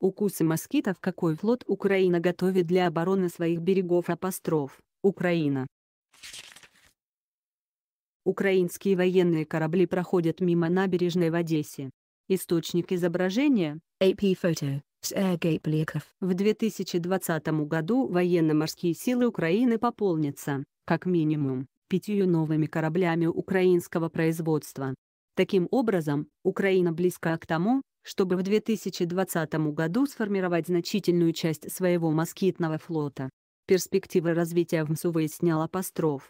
Укусы москитов Какой флот Украина готовит для обороны своих берегов апостроф, Украина. Украинские военные корабли проходят мимо набережной в Одессе. Источник изображения – AP Photo, Сергей Пликов. В 2020 году военно-морские силы Украины пополнятся, как минимум, пятью новыми кораблями украинского производства. Таким образом, Украина близка к тому, чтобы в 2020 году сформировать значительную часть своего москитного флота. Перспективы развития ВМСУ выяснял Апостров.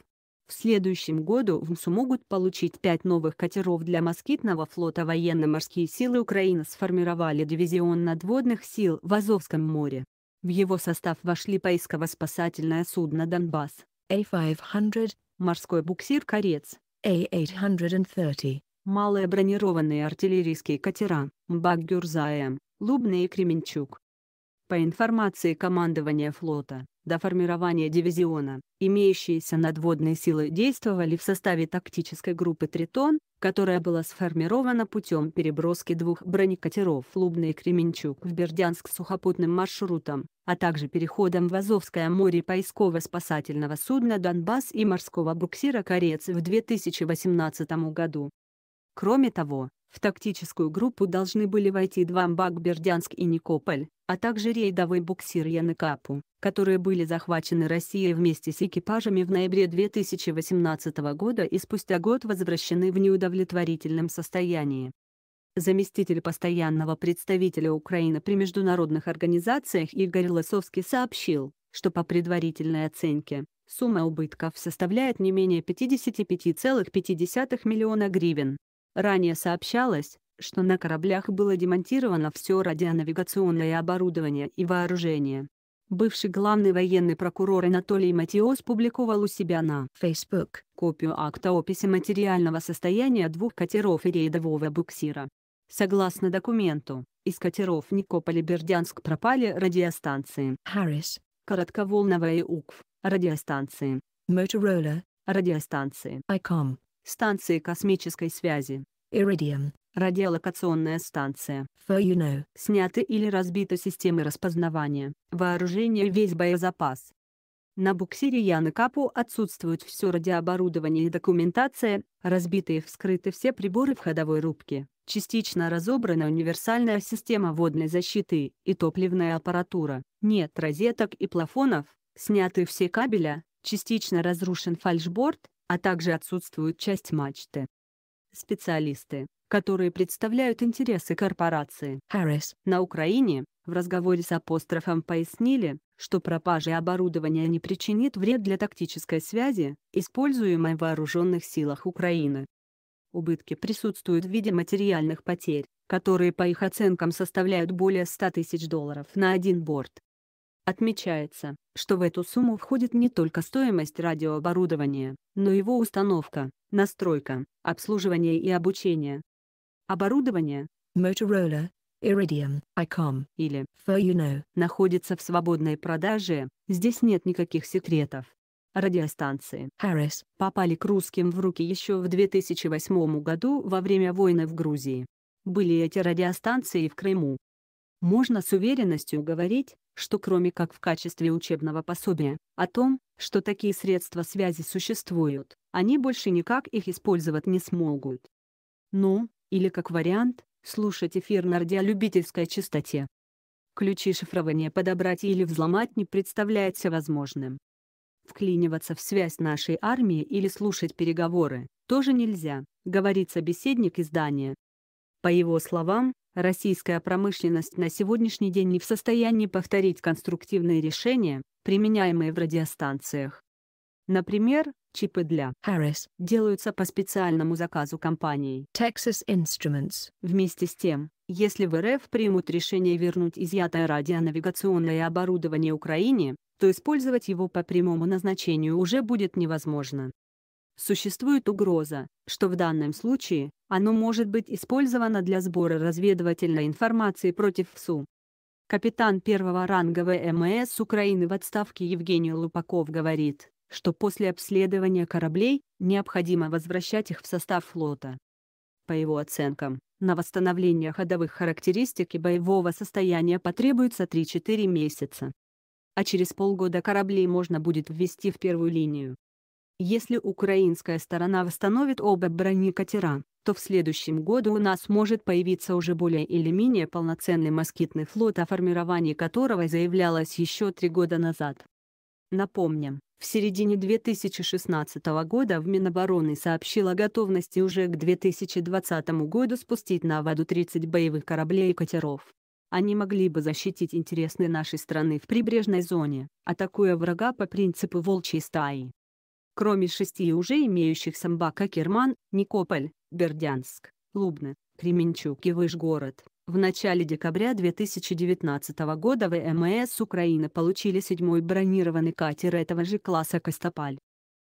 В следующем году ВМСУ могут получить пять новых катеров для москитного флота военно-морские силы Украины сформировали дивизион надводных сил в Азовском море. В его состав вошли поисково-спасательное судно «Донбасс», A500, морской буксир «Корец», A830, малые бронированные артиллерийские катера, Баггюрзаем, Лубный и Кременчук. По информации командования флота, до формирования дивизиона, имеющиеся надводные силы действовали в составе тактической группы «Тритон», которая была сформирована путем переброски двух бронекатеров «Лубный» и «Кременчук» в Бердянск сухопутным маршрутом, а также переходом в Азовское море поисково-спасательного судна «Донбасс» и морского буксира «Корец» в 2018 году. Кроме того, в тактическую группу должны были войти два МБАК Бердянск и Никополь, а также рейдовый буксир Яныкапу, которые были захвачены Россией вместе с экипажами в ноябре 2018 года и спустя год возвращены в неудовлетворительном состоянии. Заместитель постоянного представителя Украины при международных организациях Игорь Лосовский сообщил, что по предварительной оценке, сумма убытков составляет не менее 55,5 миллиона гривен. Ранее сообщалось, что на кораблях было демонтировано все радионавигационное оборудование и вооружение. Бывший главный военный прокурор Анатолий Матиос публиковал у себя на Facebook копию акта описи материального состояния двух катеров и рейдового буксира. Согласно документу, из катеров Никополь-Бердянск пропали радиостанции Harris, коротковолновая и УКВ радиостанции Motorola, радиостанции ICOM, Станции космической связи. иридиум, Радиолокационная станция. For you know. Сняты или разбиты системы распознавания, вооружение и весь боезапас. На буксире Яны Капу отсутствует все радиооборудование и документация, разбиты и вскрыты все приборы в ходовой рубке, частично разобрана универсальная система водной защиты и топливная аппаратура, нет розеток и плафонов, сняты все кабеля, частично разрушен фальшборд, а также отсутствует часть мачты. Специалисты, которые представляют интересы корпорации Harris на Украине, в разговоре с апострофом пояснили, что пропажа оборудования не причинит вред для тактической связи, используемой в вооруженных силах Украины. Убытки присутствуют в виде материальных потерь, которые по их оценкам составляют более 100 тысяч долларов на один борт, Отмечается, что в эту сумму входит не только стоимость радиооборудования, но его установка, настройка, обслуживание и обучение. Оборудование Motorola, Iridium, ICOM или Furino находится в свободной продаже, здесь нет никаких секретов. Радиостанции Harris попали к русским в руки еще в 2008 году во время войны в Грузии. Были эти радиостанции и в Крыму, можно с уверенностью говорить, что кроме как в качестве учебного пособия, о том, что такие средства связи существуют, они больше никак их использовать не смогут. Ну, или как вариант, слушать эфир на радиолюбительской частоте. Ключи шифрования подобрать или взломать не представляется возможным. Вклиниваться в связь нашей армии или слушать переговоры тоже нельзя, говорит собеседник издания. По его словам, Российская промышленность на сегодняшний день не в состоянии повторить конструктивные решения, применяемые в радиостанциях. Например, чипы для Harris делаются по специальному заказу компании Texas Instruments. Вместе с тем, если в РФ примут решение вернуть изъятое радионавигационное оборудование Украине, то использовать его по прямому назначению уже будет невозможно существует угроза, что в данном случае, оно может быть использовано для сбора разведывательной информации против ВСУ. Капитан первого ранга ВМС Украины в отставке Евгений Лупаков говорит, что после обследования кораблей, необходимо возвращать их в состав флота. По его оценкам, на восстановление ходовых характеристик и боевого состояния потребуется 3-4 месяца. А через полгода кораблей можно будет ввести в первую линию. Если украинская сторона восстановит оба бронекатера, то в следующем году у нас может появиться уже более или менее полноценный москитный флот, о формировании которого заявлялось еще три года назад. Напомним, в середине 2016 года в Минобороны сообщил о готовности уже к 2020 году спустить на воду 30 боевых кораблей и катеров. Они могли бы защитить интересы нашей страны в прибрежной зоне, атакуя врага по принципу волчьей стаи кроме шести уже имеющихся Мбака-Керман, Никополь, Бердянск, Лубны, Кременчук и Вышгород В начале декабря 2019 года ВМС Украины получили седьмой бронированный катер этого же класса Костопаль.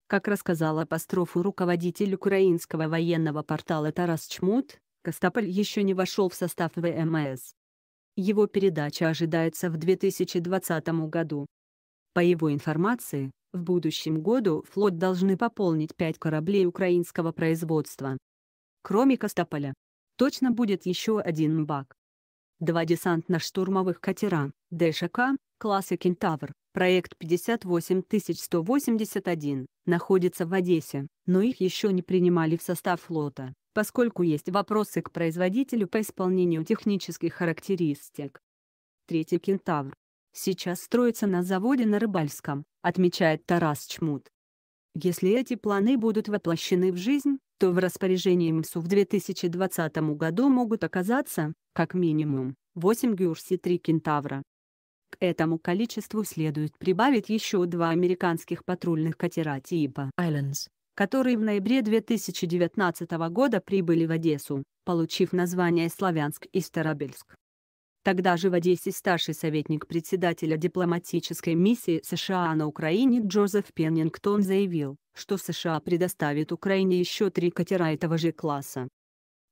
Как рассказал апострофу руководитель украинского военного портала Тарас Чмут, Костопаль еще не вошел в состав ВМС. Его передача ожидается в 2020 году. По его информации, в будущем году флот должны пополнить 5 кораблей украинского производства. Кроме Костополя. Точно будет еще один БАК. Два десантно-штурмовых катера, ДШК, класса «Кентавр», проект 58181, находится в Одессе, но их еще не принимали в состав флота, поскольку есть вопросы к производителю по исполнению технических характеристик. Третий «Кентавр» сейчас строится на заводе на Рыбальском, отмечает Тарас Чмут. Если эти планы будут воплощены в жизнь, то в распоряжении МСУ в 2020 году могут оказаться, как минимум, 8 Гюрси-3 Кентавра. К этому количеству следует прибавить еще два американских патрульных катера типа «Islands», которые в ноябре 2019 года прибыли в Одессу, получив название «Славянск» и «Старобельск». Тогда же в Одессе старший советник председателя дипломатической миссии США на Украине Джозеф Пеннингтон заявил, что США предоставит Украине еще три катера этого же класса.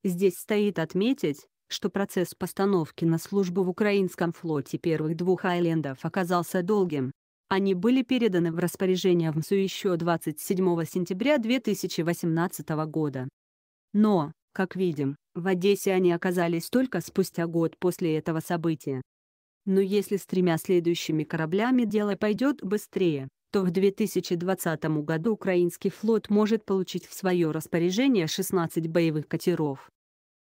Здесь стоит отметить, что процесс постановки на службу в украинском флоте первых двух айлендов оказался долгим. Они были переданы в распоряжение ВМСУ еще 27 сентября 2018 года. Но, как видим, в Одессе они оказались только спустя год после этого события. Но если с тремя следующими кораблями дело пойдет быстрее, то в 2020 году украинский флот может получить в свое распоряжение 16 боевых катеров.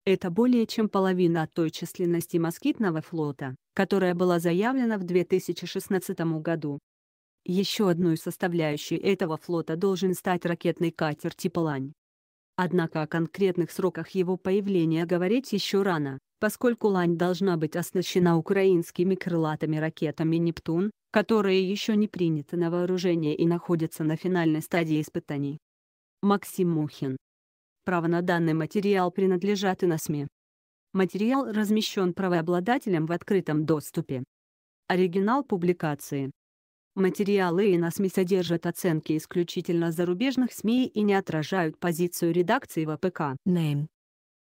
Это более чем половина от той численности москитного флота, которая была заявлена в 2016 году. Еще одной составляющей этого флота должен стать ракетный катер типа «Лань», Однако о конкретных сроках его появления говорить еще рано, поскольку «Лань» должна быть оснащена украинскими крылатыми ракетами «Нептун», которые еще не приняты на вооружение и находятся на финальной стадии испытаний. Максим Мухин. Право на данный материал принадлежат и на СМИ. Материал размещен правообладателем в открытом доступе. Оригинал публикации Материалы и Эйнасми содержат оценки исключительно зарубежных СМИ и не отражают позицию редакции ВПК. Name.